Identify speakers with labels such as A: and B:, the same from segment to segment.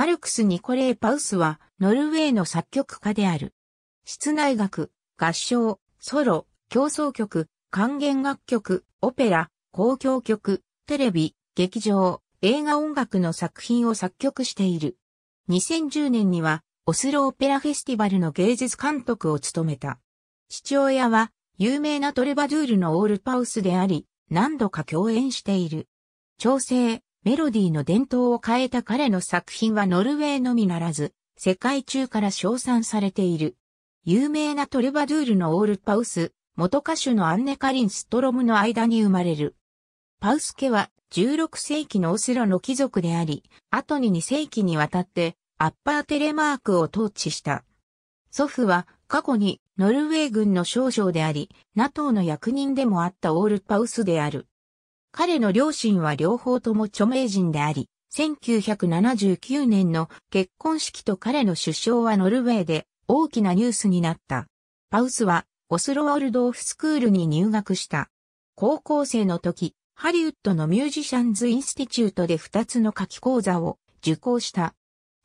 A: マルクス・ニコレー・パウスは、ノルウェーの作曲家である。室内楽、合唱、ソロ、競争曲、管弦楽曲、オペラ、公共曲、テレビ、劇場、映画音楽の作品を作曲している。2010年には、オスロオペラフェスティバルの芸術監督を務めた。父親は、有名なトレバドゥールのオールパウスであり、何度か共演している。調整、メロディーの伝統を変えた彼の作品はノルウェーのみならず、世界中から称賛されている。有名なトルバドゥールのオールパウス、元歌手のアンネカリン・ストロムの間に生まれる。パウス家は16世紀のオスロの貴族であり、後に2世紀にわたってアッパーテレマークを統治した。祖父は過去にノルウェー軍の少将であり、NATO の役人でもあったオールパウスである。彼の両親は両方とも著名人であり、1979年の結婚式と彼の出生はノルウェーで大きなニュースになった。パウスはオスロワルドーフスクールに入学した。高校生の時、ハリウッドのミュージシャンズ・インスティチュートで2つの夏季講座を受講した。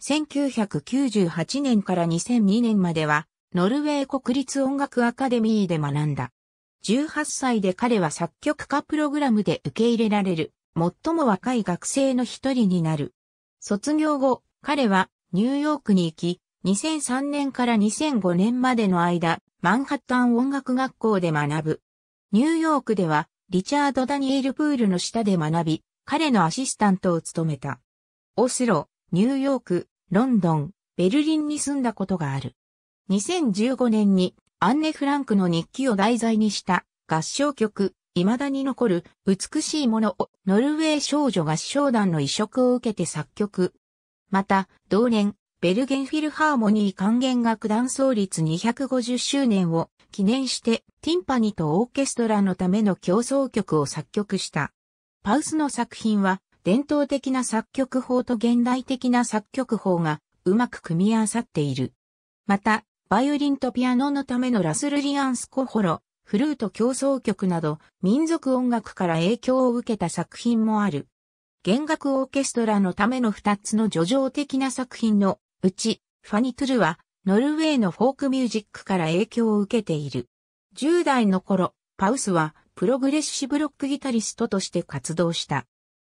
A: 1998年から2002年までは、ノルウェー国立音楽アカデミーで学んだ。18歳で彼は作曲家プログラムで受け入れられる、最も若い学生の一人になる。卒業後、彼はニューヨークに行き、2003年から2005年までの間、マンハッタン音楽学校で学ぶ。ニューヨークでは、リチャード・ダニエル・プールの下で学び、彼のアシスタントを務めた。オスロ、ニューヨーク、ロンドン、ベルリンに住んだことがある。2015年にアンネ・フランクの日記を題材にした合唱曲、未だに残る美しいものをノルウェー少女合唱団の移植を受けて作曲。また、同年、ベルゲンフィルハーモニー管弦楽団創立250周年を記念してティンパニとオーケストラのための競争曲を作曲した。パウスの作品は伝統的な作曲法と現代的な作曲法がうまく組み合わさっている。また、バイオリンとピアノのためのラスルリアンスコホロ、フルート競争曲など、民族音楽から影響を受けた作品もある。弦楽オーケストラのための二つの叙情的な作品のうち、ファニトゥルは、ノルウェーのフォークミュージックから影響を受けている。10代の頃、パウスは、プログレッシブロックギタリストとして活動した。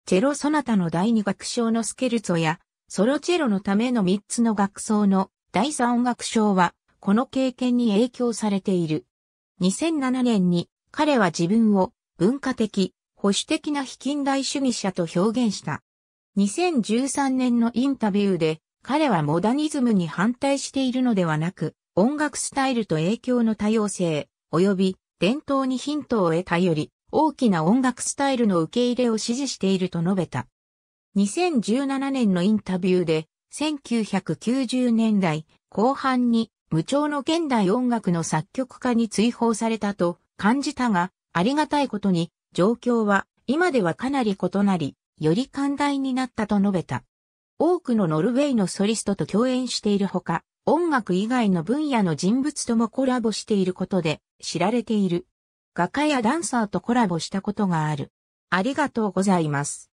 A: チェロソナタの第二楽章のスケルツォや、ソロチェロのための三つの楽章の第三音楽章は、この経験に影響されている。2007年に彼は自分を文化的、保守的な非近代主義者と表現した。2013年のインタビューで彼はモダニズムに反対しているのではなく、音楽スタイルと影響の多様性、及び伝統にヒントを得たより、大きな音楽スタイルの受け入れを支持していると述べた。2017年のインタビューで、1990年代後半に無調の現代音楽の作曲家に追放されたと感じたが、ありがたいことに、状況は今ではかなり異なり、より寛大になったと述べた。多くのノルウェーのソリストと共演しているほか、音楽以外の分野の人物ともコラボしていることで知られている。画家やダンサーとコラボしたことがある。ありがとうございます。